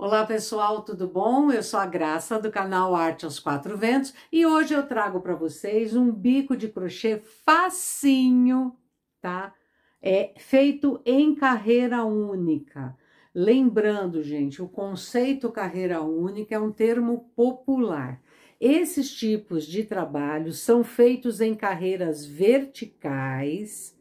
Olá pessoal, tudo bom? Eu sou a Graça do canal Arte aos Quatro Ventos e hoje eu trago para vocês um bico de crochê facinho, tá? É feito em carreira única. Lembrando, gente, o conceito carreira única é um termo popular. Esses tipos de trabalho são feitos em carreiras verticais,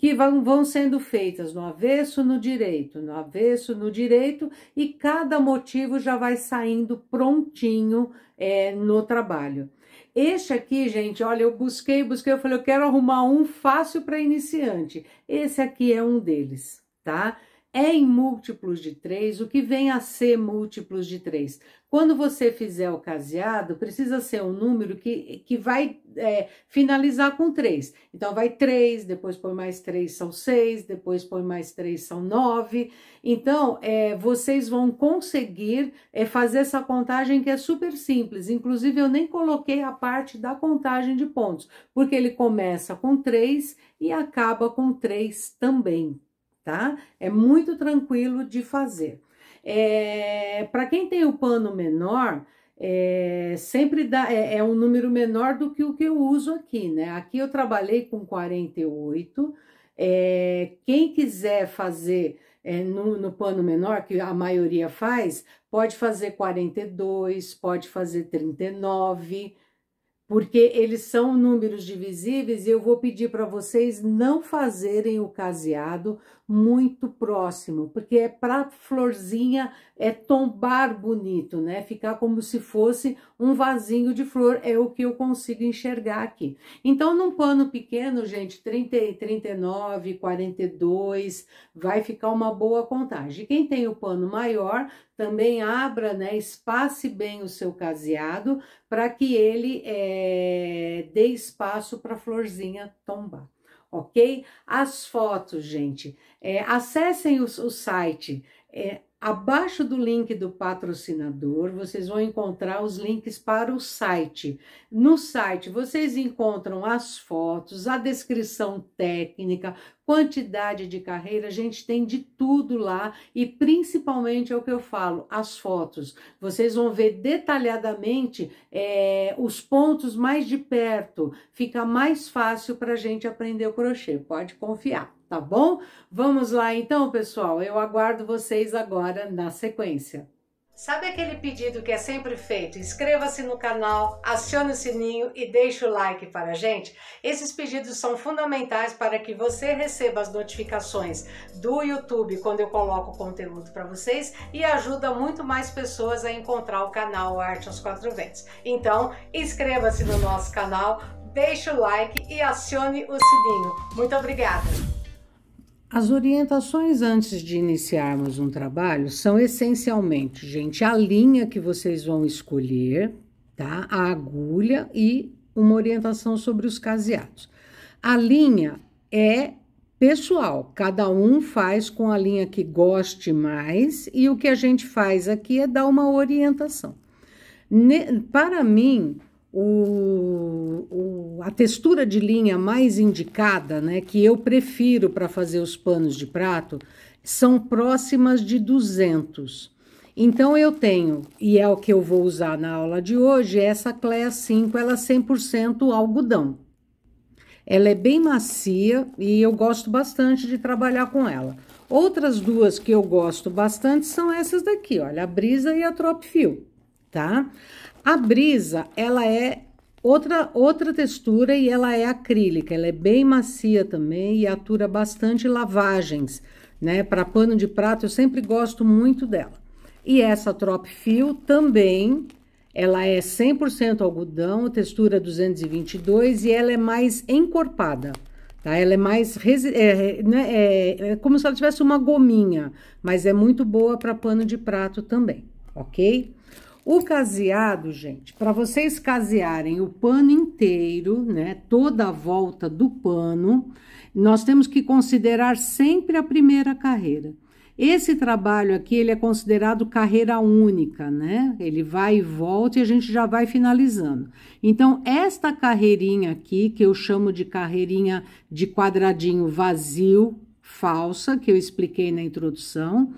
que vão, vão sendo feitas no avesso, no direito, no avesso, no direito, e cada motivo já vai saindo prontinho é, no trabalho. Este aqui, gente, olha, eu busquei, busquei, eu falei, eu quero arrumar um fácil para iniciante. Esse aqui é um deles, tá? é em múltiplos de 3, o que vem a ser múltiplos de 3? Quando você fizer o caseado, precisa ser um número que, que vai é, finalizar com 3. Então, vai 3, depois põe mais 3, são 6, depois põe mais 3, são 9. Então, é, vocês vão conseguir é, fazer essa contagem que é super simples. Inclusive, eu nem coloquei a parte da contagem de pontos, porque ele começa com 3 e acaba com 3 também, tá? É muito tranquilo de fazer. É, para quem tem o pano menor, é, sempre dá, é, é, um número menor do que o que eu uso aqui, né? Aqui eu trabalhei com 48. É, quem quiser fazer é, no, no pano menor, que a maioria faz, pode fazer 42, pode fazer 39, porque eles são números divisíveis e eu vou pedir para vocês não fazerem o caseado muito próximo, porque é para florzinha é tombar bonito, né? Ficar como se fosse um vasinho de flor, é o que eu consigo enxergar aqui. Então, num pano pequeno, gente, 30, 39, 42, vai ficar uma boa contagem. Quem tem o pano maior, também abra, né, espace bem o seu caseado para que ele é, dê espaço para a florzinha tombar ok? As fotos, gente, é, acessem o, o site é, Abaixo do link do patrocinador, vocês vão encontrar os links para o site. No site, vocês encontram as fotos, a descrição técnica, quantidade de carreira, a gente tem de tudo lá e principalmente é o que eu falo, as fotos. Vocês vão ver detalhadamente é, os pontos mais de perto, fica mais fácil para a gente aprender o crochê, pode confiar tá bom? Vamos lá então, pessoal. Eu aguardo vocês agora na sequência. Sabe aquele pedido que é sempre feito? Inscreva-se no canal, acione o sininho e deixe o like para a gente. Esses pedidos são fundamentais para que você receba as notificações do YouTube quando eu coloco conteúdo para vocês e ajuda muito mais pessoas a encontrar o canal Arte aos Quatro Ventos. Então, inscreva-se no nosso canal, deixe o like e acione o sininho. Muito obrigada! As orientações antes de iniciarmos um trabalho são essencialmente, gente, a linha que vocês vão escolher, tá? A agulha e uma orientação sobre os caseados. A linha é pessoal, cada um faz com a linha que goste mais e o que a gente faz aqui é dar uma orientação. Ne para mim, o, o, a textura de linha mais indicada, né, que eu prefiro para fazer os panos de prato, são próximas de 200. Então eu tenho, e é o que eu vou usar na aula de hoje, essa Clea 5, ela é 100% algodão. Ela é bem macia e eu gosto bastante de trabalhar com ela. Outras duas que eu gosto bastante são essas daqui, olha, a Brisa e a Tropfil, tá? A brisa, ela é outra, outra textura e ela é acrílica, ela é bem macia também e atura bastante lavagens, né? Para pano de prato, eu sempre gosto muito dela. E essa Trop Fio também, ela é 100% algodão, textura 222 e ela é mais encorpada. Tá? Ela é mais. É, é, né? é, é como se ela tivesse uma gominha, mas é muito boa para pano de prato também, ok? O caseado, gente, para vocês casearem o pano inteiro, né, toda a volta do pano, nós temos que considerar sempre a primeira carreira. Esse trabalho aqui, ele é considerado carreira única, né? Ele vai e volta e a gente já vai finalizando. Então, esta carreirinha aqui, que eu chamo de carreirinha de quadradinho vazio, falsa, que eu expliquei na introdução,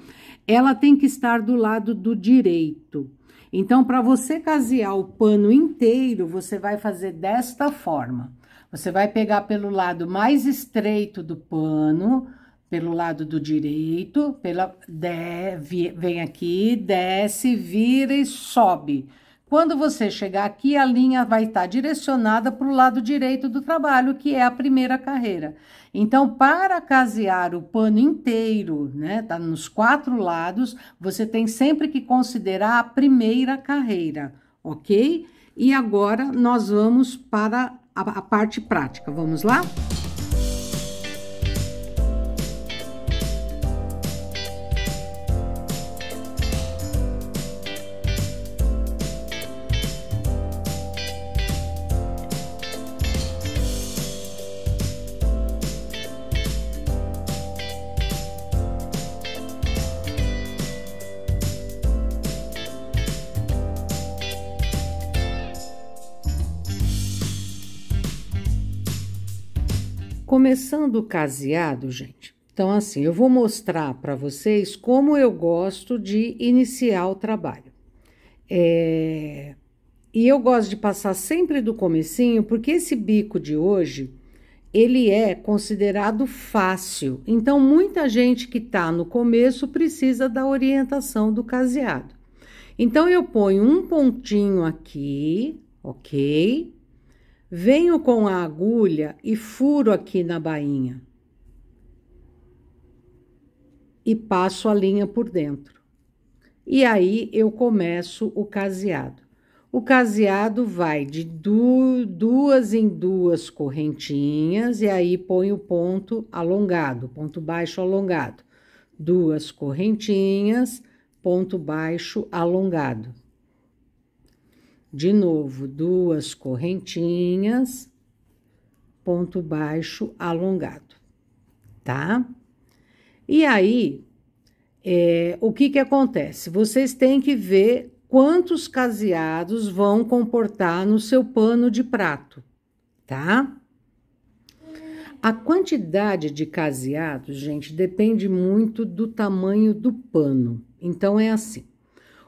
ela tem que estar do lado do direito. Então, para você casear o pano inteiro, você vai fazer desta forma. Você vai pegar pelo lado mais estreito do pano, pelo lado do direito, pela de, vem aqui, desce, vira e sobe. Quando você chegar aqui, a linha vai estar tá direcionada para o lado direito do trabalho, que é a primeira carreira. Então, para casear o pano inteiro, né, tá nos quatro lados, você tem sempre que considerar a primeira carreira, ok? E agora nós vamos para a, a parte prática. Vamos lá? Música começando o caseado, gente. Então, assim, eu vou mostrar para vocês como eu gosto de iniciar o trabalho. É... E eu gosto de passar sempre do comecinho, porque esse bico de hoje, ele é considerado fácil. Então, muita gente que está no começo precisa da orientação do caseado. Então, eu ponho um pontinho aqui, ok? Venho com a agulha e furo aqui na bainha. E passo a linha por dentro. E aí eu começo o caseado. O caseado vai de du duas em duas correntinhas e aí põe o ponto alongado, ponto baixo alongado. Duas correntinhas, ponto baixo alongado. De novo, duas correntinhas, ponto baixo alongado, tá? E aí, é, o que que acontece? Vocês têm que ver quantos caseados vão comportar no seu pano de prato, tá? A quantidade de caseados, gente, depende muito do tamanho do pano. Então é assim.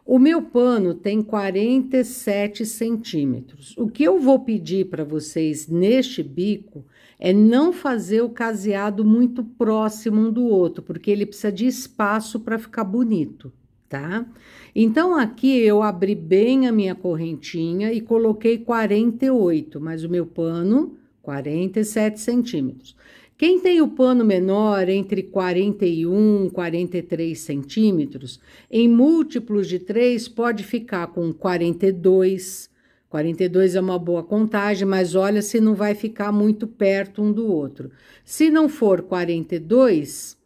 O meu pano tem 47 centímetros. O que eu vou pedir para vocês neste bico é não fazer o caseado muito próximo um do outro, porque ele precisa de espaço para ficar bonito, tá? Então, aqui eu abri bem a minha correntinha e coloquei 48, mas o meu pano, 47 centímetros. Quem tem o pano menor entre 41 e 43 centímetros, em múltiplos de 3 pode ficar com 42. 42 é uma boa contagem, mas olha se não vai ficar muito perto um do outro. Se não for 42,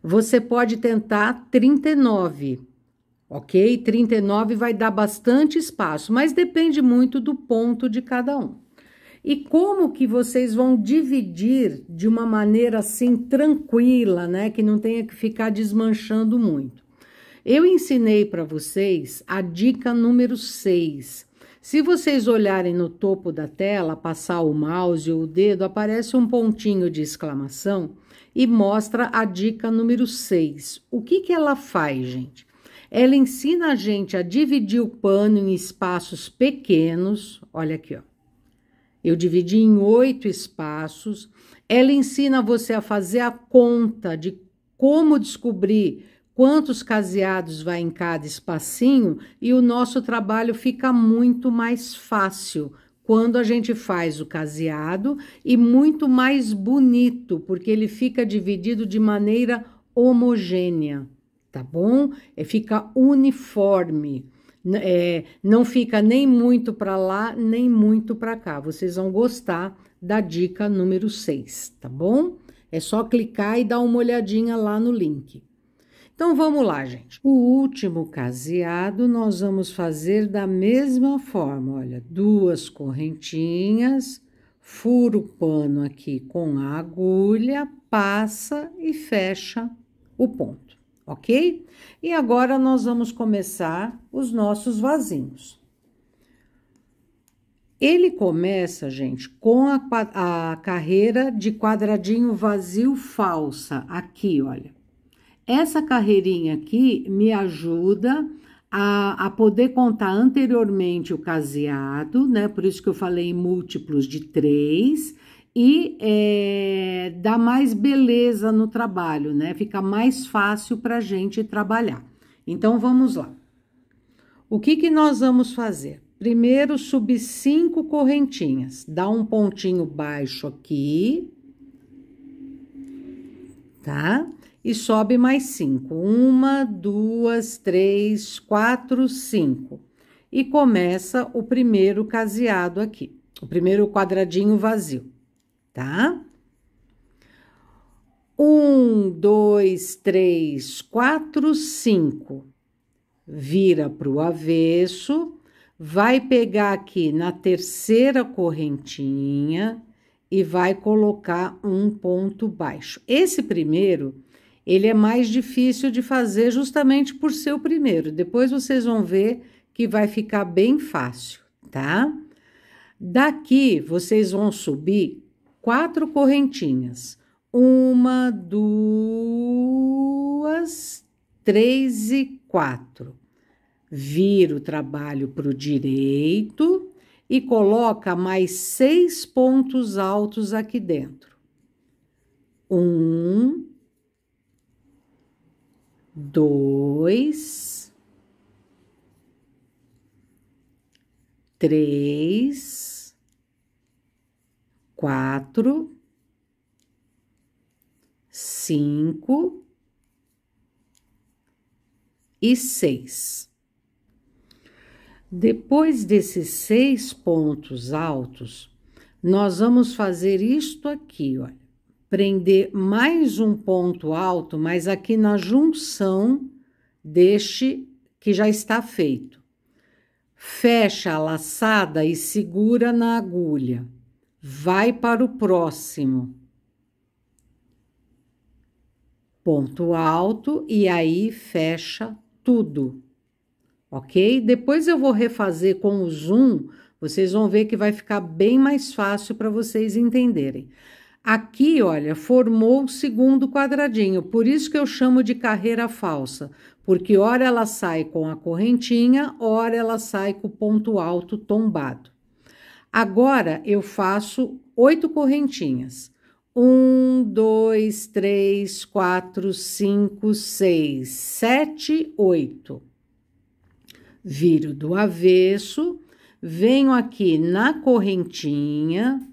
você pode tentar 39. Ok? 39 vai dar bastante espaço, mas depende muito do ponto de cada um. E como que vocês vão dividir de uma maneira assim tranquila, né, que não tenha que ficar desmanchando muito. Eu ensinei para vocês a dica número 6. Se vocês olharem no topo da tela, passar o mouse ou o dedo, aparece um pontinho de exclamação e mostra a dica número 6. O que, que ela faz, gente? Ela ensina a gente a dividir o pano em espaços pequenos. Olha aqui, ó. Eu dividi em oito espaços. Ela ensina você a fazer a conta de como descobrir quantos caseados vai em cada espacinho e o nosso trabalho fica muito mais fácil quando a gente faz o caseado e muito mais bonito, porque ele fica dividido de maneira homogênea, tá bom? É fica uniforme é, não fica nem muito para lá, nem muito para cá. Vocês vão gostar da dica número 6, tá bom? É só clicar e dar uma olhadinha lá no link. Então vamos lá, gente. O último caseado nós vamos fazer da mesma forma, olha, duas correntinhas, furo o pano aqui com a agulha, passa e fecha o ponto ok? E agora nós vamos começar os nossos vasinhos. Ele começa, gente, com a, a carreira de quadradinho vazio falsa, aqui, olha. Essa carreirinha aqui me ajuda a, a, poder contar anteriormente o caseado, né? Por isso que eu falei em múltiplos de três, e é, dá mais beleza no trabalho, né? Fica mais fácil para a gente trabalhar. Então vamos lá. O que, que nós vamos fazer? Primeiro, subir cinco correntinhas, dá um pontinho baixo aqui, tá? E sobe mais cinco. Uma, duas, três, quatro, cinco. E começa o primeiro caseado aqui, o primeiro quadradinho vazio tá? Um, dois, três, quatro, cinco. Vira para o avesso, vai pegar aqui na terceira correntinha e vai colocar um ponto baixo. Esse primeiro, ele é mais difícil de fazer justamente por ser o primeiro. Depois vocês vão ver que vai ficar bem fácil, tá? Daqui vocês vão subir quatro correntinhas. Uma, duas, três e quatro. Vira o trabalho para o direito e coloca mais seis pontos altos aqui dentro. Um, dois, três, quatro, cinco e seis. Depois desses seis pontos altos, nós vamos fazer isto aqui, olha. Prender mais um ponto alto, mas aqui na junção deste que já está feito. Fecha a laçada e segura na agulha vai para o próximo. Ponto alto e aí fecha tudo, ok? Depois eu vou refazer com o zoom, vocês vão ver que vai ficar bem mais fácil para vocês entenderem. Aqui, olha, formou o segundo quadradinho, por isso que eu chamo de carreira falsa, porque ora ela sai com a correntinha, ora ela sai com o ponto alto tombado. Agora eu faço oito correntinhas. Um, dois, três, quatro, cinco, seis, sete, oito. Viro do avesso, venho aqui na correntinha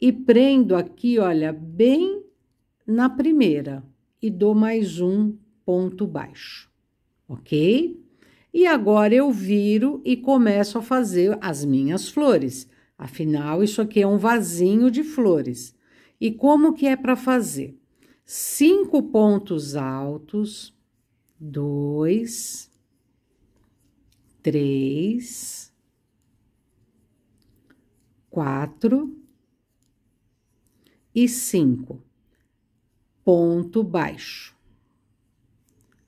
e prendo aqui, olha, bem na primeira e dou mais um ponto baixo, ok? E agora eu viro e começo a fazer as minhas flores. Afinal, isso aqui é um vasinho de flores. E como que é para fazer? Cinco pontos altos, dois, três, quatro e cinco. Ponto baixo.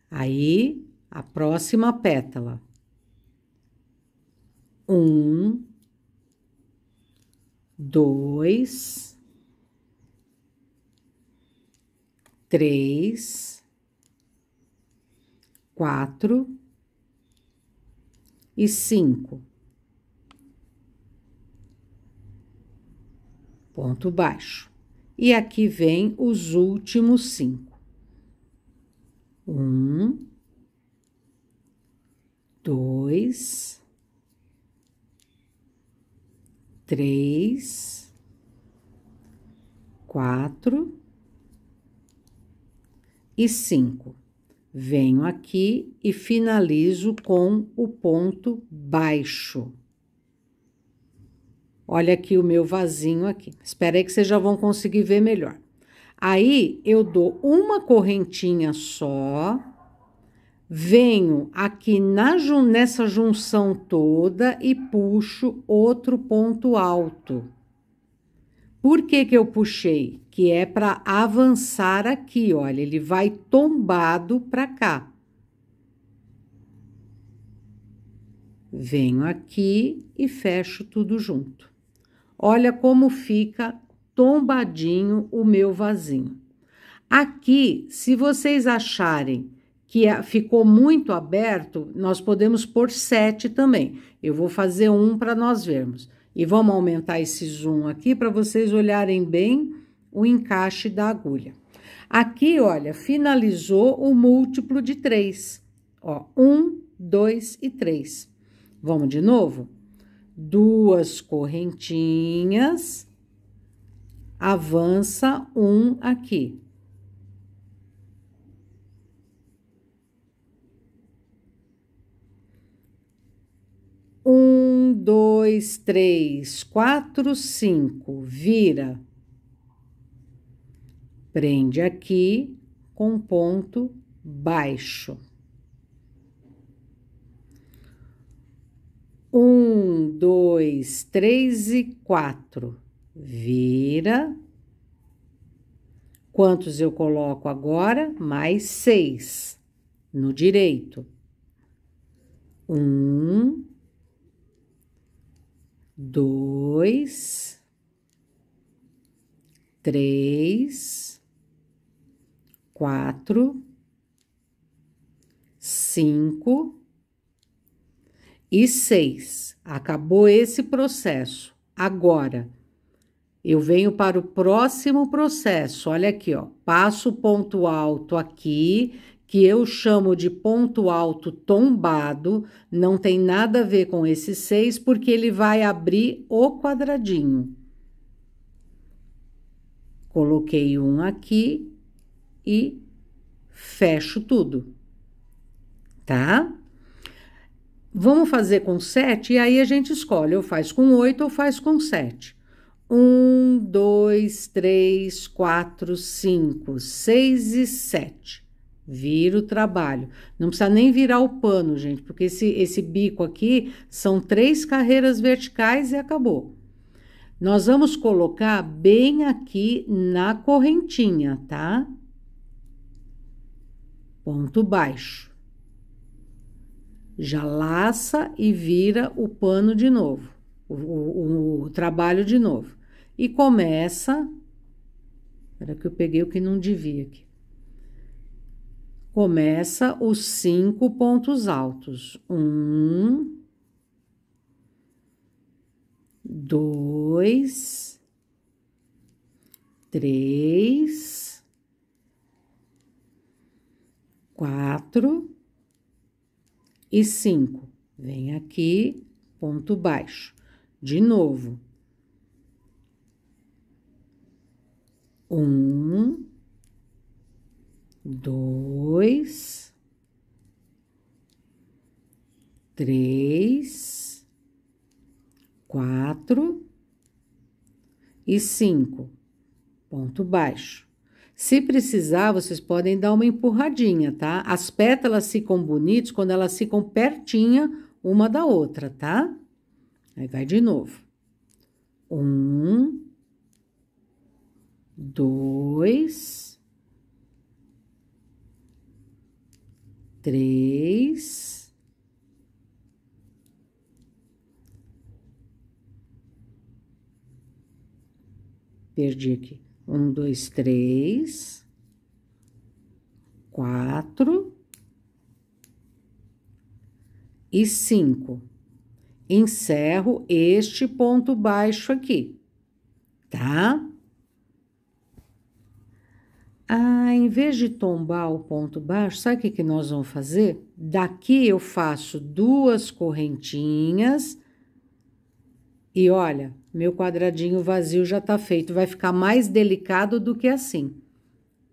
Aí, a próxima pétala. Um, dois, três, quatro e cinco. Ponto baixo. E aqui vem os últimos cinco. Um, dois, três, quatro e cinco. Venho aqui e finalizo com o ponto baixo. Olha aqui o meu vasinho aqui. Espera aí que vocês já vão conseguir ver melhor. Aí eu dou uma correntinha só venho aqui na, nessa junção toda e puxo outro ponto alto. Por que, que eu puxei? Que é para avançar aqui, olha, ele vai tombado para cá. Venho aqui e fecho tudo junto. Olha como fica tombadinho o meu vasinho. Aqui, se vocês acharem que ficou muito aberto, nós podemos pôr 7 também. Eu vou fazer um para nós vermos. E vamos aumentar esse zoom aqui para vocês olharem bem o encaixe da agulha. Aqui, olha, finalizou o múltiplo de 3. Ó, 1, 2 e 3. Vamos de novo? Duas correntinhas, avança um aqui. Um, dois, três, quatro, cinco. Vira. Prende aqui com ponto baixo. Um, dois, três e quatro. Vira. Quantos eu coloco agora? Mais seis no direito. Um, dois, três, quatro, cinco e seis. Acabou esse processo. Agora, eu venho para o próximo processo. Olha aqui, ó. Passo o ponto alto aqui que eu chamo de ponto alto tombado, não tem nada a ver com esse 6, porque ele vai abrir o quadradinho. Coloquei um aqui e fecho tudo, tá? Vamos fazer com 7 e aí a gente escolhe, ou faz com 8 ou faz com 7. 1, 2, 3, 4, 5, 6 e 7. Vira o trabalho. Não precisa nem virar o pano, gente, porque esse, esse bico aqui são três carreiras verticais e acabou. Nós vamos colocar bem aqui na correntinha, tá? Ponto baixo. Já laça e vira o pano de novo, o, o, o trabalho de novo. E começa. Espera que eu peguei o que não devia aqui. Começa os cinco pontos altos. Um, dois, três, quatro e cinco. Vem aqui, ponto baixo. De novo. Um, dois, três, quatro e cinco. Ponto baixo. Se precisar, vocês podem dar uma empurradinha, tá? As pétalas ficam bonitas quando elas ficam pertinha uma da outra, tá? Aí vai de novo. Um, dois, três, perdi aqui, um, dois, três, quatro e cinco. Encerro este ponto baixo aqui, tá? Ah, em vez de tombar o ponto baixo, sabe o que, que nós vamos fazer? Daqui eu faço duas correntinhas. E olha, meu quadradinho vazio já tá feito. Vai ficar mais delicado do que assim,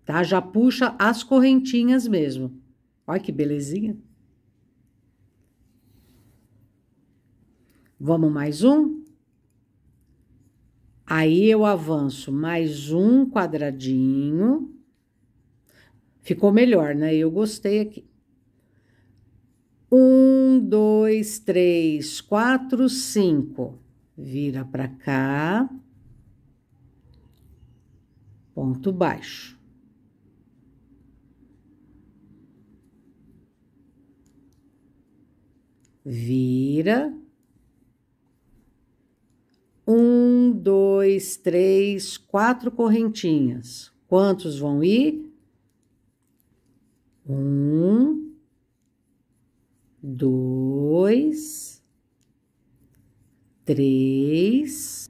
tá? Já puxa as correntinhas mesmo. Olha que belezinha. Vamos mais um? Aí eu avanço mais um quadradinho. Ficou melhor, né? Eu gostei aqui. Um, dois, três, quatro, cinco. Vira para cá. Ponto baixo. Vira. Um, dois, três, quatro correntinhas. Quantos vão ir? Um, dois, três,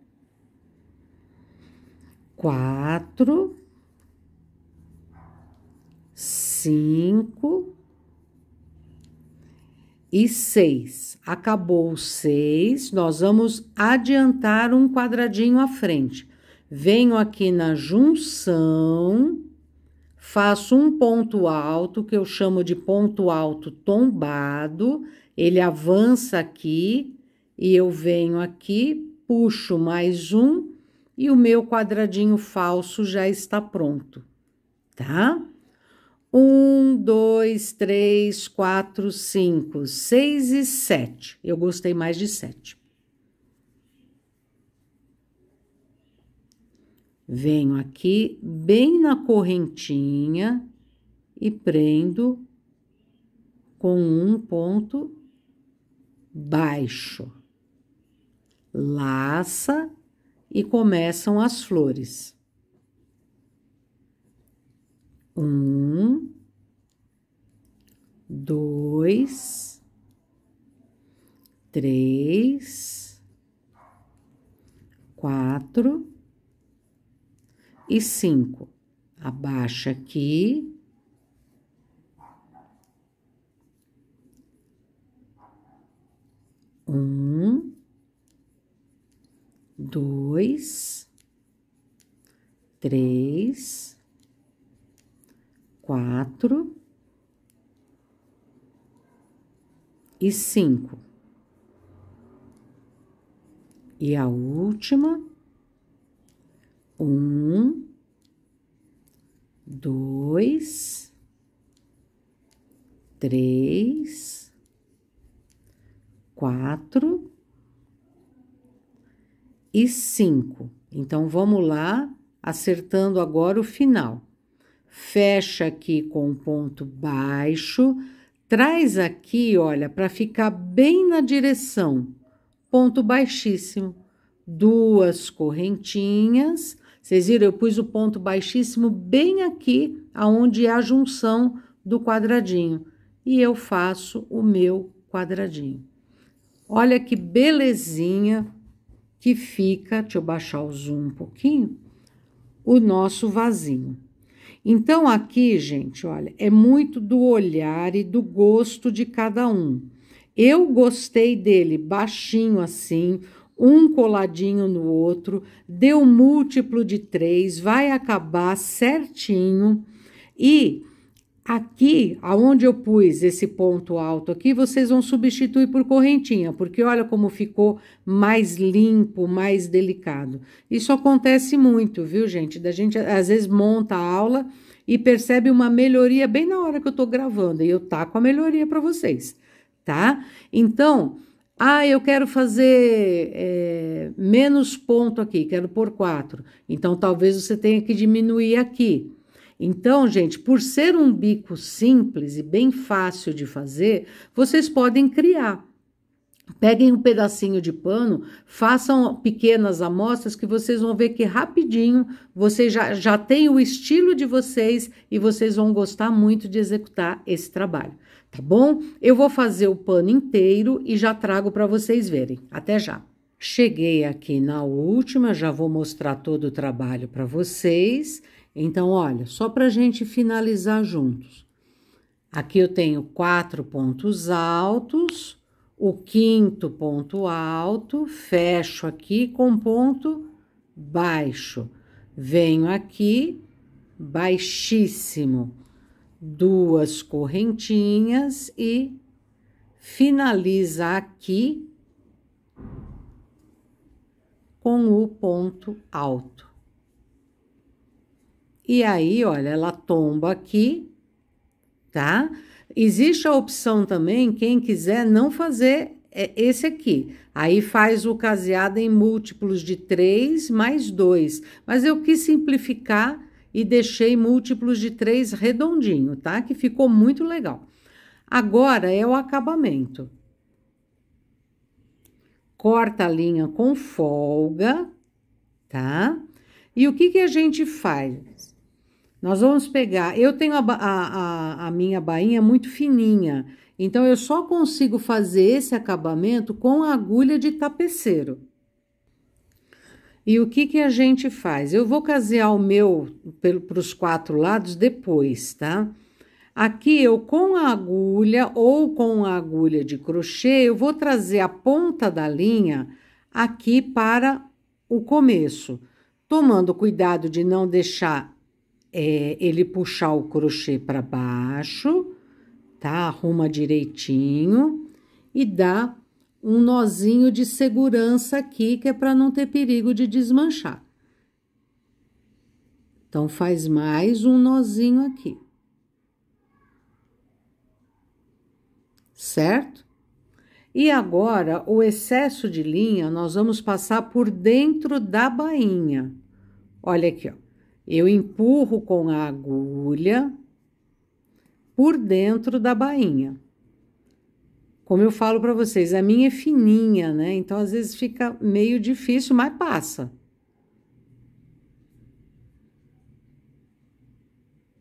quatro, cinco e seis. Acabou seis, nós vamos adiantar um quadradinho à frente. Venho aqui na junção faço um ponto alto, que eu chamo de ponto alto tombado, ele avança aqui e eu venho aqui, puxo mais um e o meu quadradinho falso já está pronto, tá? Um, dois, três, quatro, cinco, seis e sete. Eu gostei mais de sete. Venho aqui bem na correntinha e prendo com um ponto baixo. Laça e começam as flores. Um, dois, três, quatro e cinco. Abaixa aqui. Um, dois, três, quatro e cinco. E a última um, dois, três, quatro e cinco. Então vamos lá, acertando agora o final. Fecha aqui com um ponto baixo, traz aqui, olha, para ficar bem na direção, ponto baixíssimo, duas correntinhas vocês viram, eu pus o ponto baixíssimo bem aqui, aonde é a junção do quadradinho. E eu faço o meu quadradinho. Olha que belezinha que fica, deixa eu baixar o zoom um pouquinho, o nosso vasinho. Então, aqui, gente, olha, é muito do olhar e do gosto de cada um. Eu gostei dele baixinho assim, um coladinho no outro, deu múltiplo de três, vai acabar certinho. E aqui, aonde eu pus esse ponto alto aqui, vocês vão substituir por correntinha, porque olha como ficou mais limpo, mais delicado. Isso acontece muito, viu, gente? Da gente às vezes monta a aula e percebe uma melhoria bem na hora que eu tô gravando, e eu tá com a melhoria para vocês, tá? Então, ah, eu quero fazer é, menos ponto aqui, quero pôr quatro. Então, talvez você tenha que diminuir aqui. Então, gente, por ser um bico simples e bem fácil de fazer, vocês podem criar. Peguem um pedacinho de pano, façam pequenas amostras que vocês vão ver que rapidinho vocês já, já têm o estilo de vocês e vocês vão gostar muito de executar esse trabalho tá bom? Eu vou fazer o pano inteiro e já trago para vocês verem. Até já. Cheguei aqui na última, já vou mostrar todo o trabalho para vocês. Então, olha, só para gente finalizar juntos. Aqui eu tenho quatro pontos altos, o quinto ponto alto, fecho aqui com ponto baixo. Venho aqui, baixíssimo duas correntinhas e finaliza aqui com o ponto alto. E aí, olha, ela tomba aqui, tá? Existe a opção também, quem quiser não fazer é esse aqui. Aí faz o caseado em múltiplos de 3 mais 2. Mas eu quis simplificar e deixei múltiplos de 3 redondinho, tá? Que ficou muito legal. Agora é o acabamento. Corta a linha com folga, tá? E o que, que a gente faz? Nós vamos pegar... Eu tenho a, a, a minha bainha muito fininha, então eu só consigo fazer esse acabamento com a agulha de tapeceiro. E o que, que a gente faz? Eu vou casear o meu para os quatro lados depois, tá? Aqui eu com a agulha ou com a agulha de crochê, eu vou trazer a ponta da linha aqui para o começo, tomando cuidado de não deixar é, ele puxar o crochê para baixo, tá? Arruma direitinho e dá um nozinho de segurança aqui, que é para não ter perigo de desmanchar. Então, faz mais um nozinho aqui. Certo? E agora, o excesso de linha, nós vamos passar por dentro da bainha. Olha aqui, ó. Eu empurro com a agulha por dentro da bainha. Como eu falo para vocês, a minha é fininha, né? Então às vezes fica meio difícil, mas passa.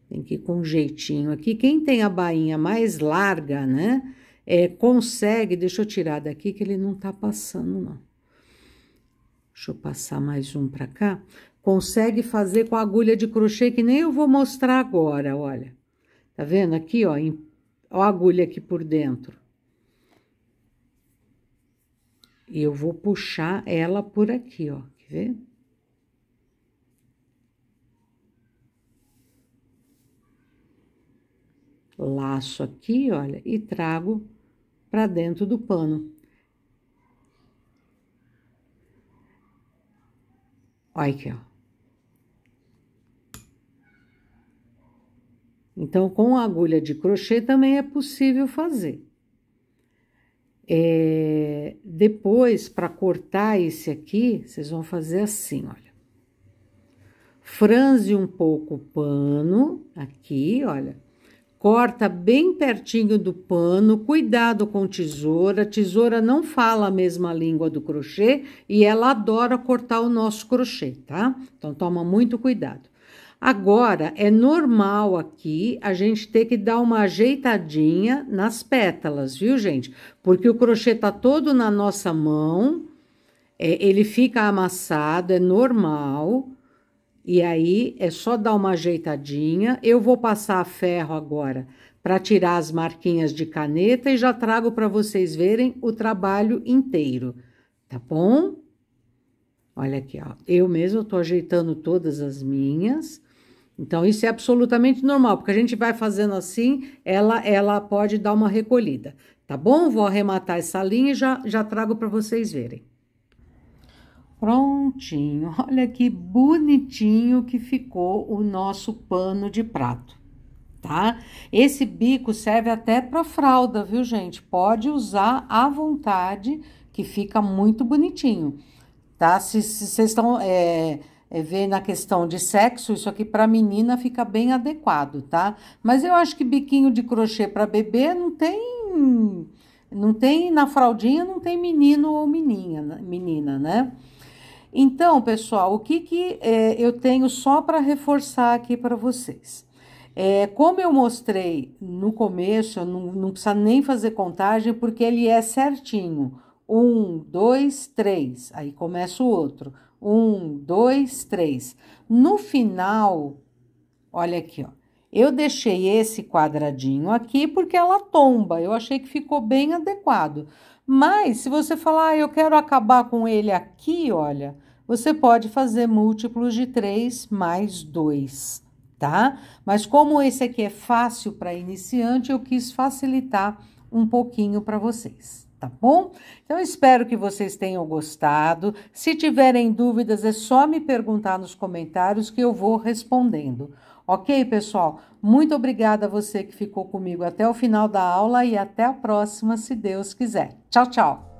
Tem que ir com um jeitinho aqui. Quem tem a bainha mais larga, né? É, consegue, deixa eu tirar daqui que ele não tá passando, não. Deixa eu passar mais um para cá. Consegue fazer com agulha de crochê, que nem eu vou mostrar agora, olha. Tá vendo aqui, ó, em, ó a agulha aqui por dentro. E eu vou puxar ela por aqui, ó, quer ver? Laço aqui, olha, e trago para dentro do pano. Olha aqui, ó. Então, com agulha de crochê também é possível fazer. É, depois, para cortar esse aqui, vocês vão fazer assim, olha. Franze um pouco o pano, aqui, olha. Corta bem pertinho do pano, cuidado com tesoura. A tesoura não fala a mesma língua do crochê e ela adora cortar o nosso crochê, tá? Então, toma muito cuidado. Agora é normal aqui a gente ter que dar uma ajeitadinha nas pétalas, viu, gente? Porque o crochê tá todo na nossa mão, é, ele fica amassado, é normal. E aí é só dar uma ajeitadinha. Eu vou passar a ferro agora para tirar as marquinhas de caneta e já trago para vocês verem o trabalho inteiro, tá bom? Olha aqui, ó. Eu mesma tô ajeitando todas as minhas. Então, isso é absolutamente normal, porque a gente vai fazendo assim, ela, ela pode dar uma recolhida, tá bom? Vou arrematar essa linha e já, já trago para vocês verem. Prontinho, olha que bonitinho que ficou o nosso pano de prato, tá? Esse bico serve até para fralda, viu, gente? Pode usar à vontade, que fica muito bonitinho, tá? Se vocês estão... É é, ver na questão de sexo, isso aqui para menina fica bem adequado, tá? Mas eu acho que biquinho de crochê para bebê não tem. Não tem na fraldinha, não tem menino ou menina, menina né? Então, pessoal, o que, que é, eu tenho só para reforçar aqui para vocês? É, como eu mostrei no começo, não, não precisa nem fazer contagem, porque ele é certinho. Um, dois, três, aí começa o outro. Um, dois, três. No final, olha aqui, ó. Eu deixei esse quadradinho aqui porque ela tomba. Eu achei que ficou bem adequado. Mas se você falar, ah, eu quero acabar com ele aqui, olha, você pode fazer múltiplos de três mais dois, tá? Mas como esse aqui é fácil para iniciante, eu quis facilitar um pouquinho para vocês tá bom? Então espero que vocês tenham gostado. Se tiverem dúvidas, é só me perguntar nos comentários que eu vou respondendo. Ok, pessoal? Muito obrigada a você que ficou comigo até o final da aula e até a próxima, se Deus quiser. Tchau, tchau!